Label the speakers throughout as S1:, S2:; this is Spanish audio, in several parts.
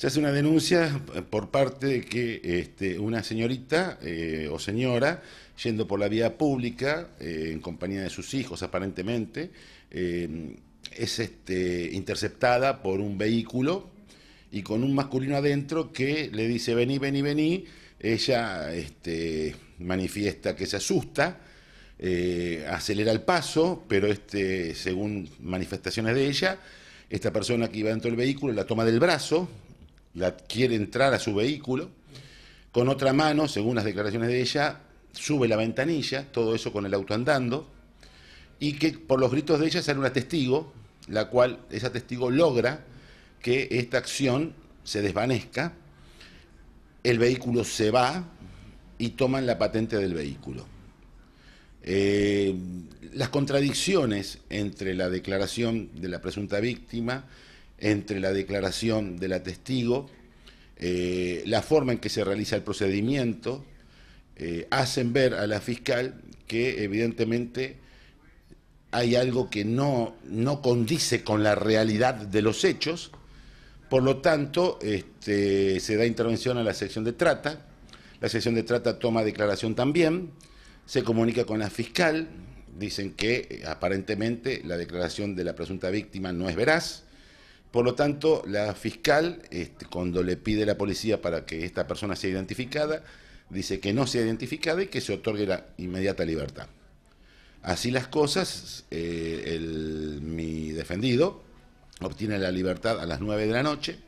S1: se hace una denuncia por parte de que este, una señorita eh, o señora, yendo por la vía pública, eh, en compañía de sus hijos aparentemente, eh, es este, interceptada por un vehículo y con un masculino adentro que le dice vení, vení, vení. Ella este, manifiesta que se asusta, acelera el paso, pero según manifestaciones de ella, esta persona que iba dentro del vehículo la toma del brazo, la quiere entrar a su vehículo, con otra mano, según las declaraciones de ella, sube la ventanilla, todo eso con el auto andando, y que por los gritos de ella sale una testigo, la cual esa testigo logra que esta acción se desvanezca, el vehículo se va y toman la patente del vehículo. Eh, las contradicciones entre la declaración de la presunta víctima entre la declaración de la testigo, eh, la forma en que se realiza el procedimiento, eh, hacen ver a la fiscal que evidentemente hay algo que no, no condice con la realidad de los hechos, por lo tanto este, se da intervención a la sección de trata, la sección de trata toma declaración también, se comunica con la fiscal, dicen que eh, aparentemente la declaración de la presunta víctima no es veraz, por lo tanto, la fiscal, este, cuando le pide a la policía para que esta persona sea identificada, dice que no sea identificada y que se otorgue la inmediata libertad. Así las cosas, eh, mi defendido obtiene la libertad a las 9 de la noche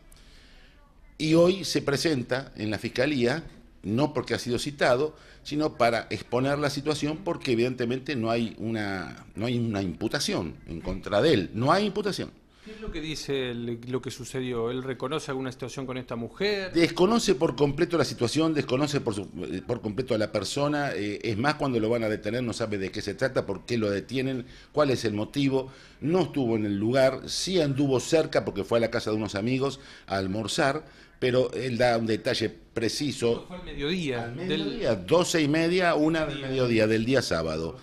S1: y hoy se presenta en la fiscalía, no porque ha sido citado, sino para exponer la situación porque evidentemente no hay una, no hay una imputación en contra de él, no hay imputación.
S2: ¿Qué es lo que dice lo que sucedió? ¿Él reconoce alguna situación con esta
S1: mujer? Desconoce por completo la situación, desconoce por, eh, completo a la persona. Eh, es más, cuando lo van a detener no sabe de qué se trata, por qué lo detienen, cuál es el motivo. No estuvo en el lugar, sí anduvo cerca porque fue a la casa de unos amigos a almorzar, pero él da un detalle preciso. Fue al mediodía. Del mediodía, doce y media, una del mediodía, del día sábado.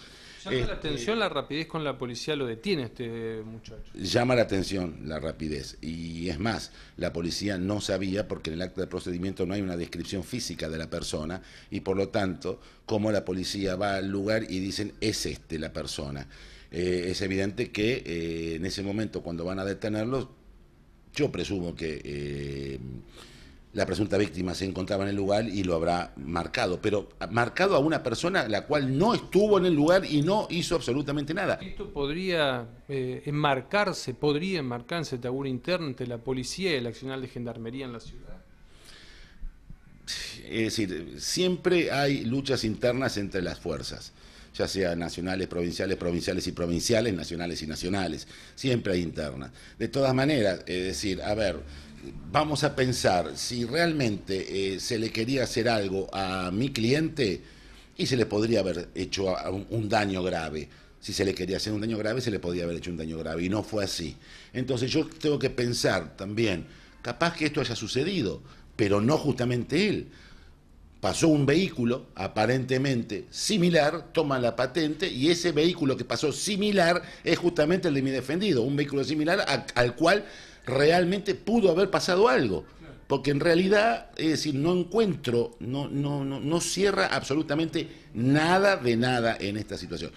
S2: Llama la este- atención la rapidez con la policía lo detiene este muchacho.
S1: Llama la atención la rapidez. Y es más, la policía no sabía porque en el acto de procedimiento no hay una descripción física de la persona y por lo tanto, cómo la policía va al lugar y dicen es este la persona. Eh, es evidente que eh, en ese momento cuando van a detenerlos, yo presumo que... Eh, la presunta víctima se encontraba en el lugar y lo habrá marcado, pero marcado a una persona la cual no estuvo en el lugar y no hizo absolutamente nada. Esto
S2: podría eh, enmarcarse, podría enmarcarse de alguna interna entre la policía y el accional de gendarmería en la ciudad.
S1: Es decir, siempre hay luchas internas entre las fuerzas ya sea nacionales, provinciales, provinciales y provinciales, nacionales y nacionales. Siempre hay internas. De todas maneras, es decir, a ver, vamos a pensar si realmente eh, se le quería hacer algo a mi cliente y se le podría haber hecho un, daño grave. Si se le quería hacer un daño grave, se le podría haber hecho un daño grave y no fue así. Entonces yo tengo que pensar también, capaz que esto haya sucedido, pero no justamente él. Pasó un vehículo aparentemente similar, toma la patente y ese vehículo que pasó similar es justamente el de mi defendido, un vehículo similar al cual realmente pudo haber pasado algo. Porque en realidad, es decir, no encuentro, no, no, no, no cierra absolutamente nada de nada en esta situación.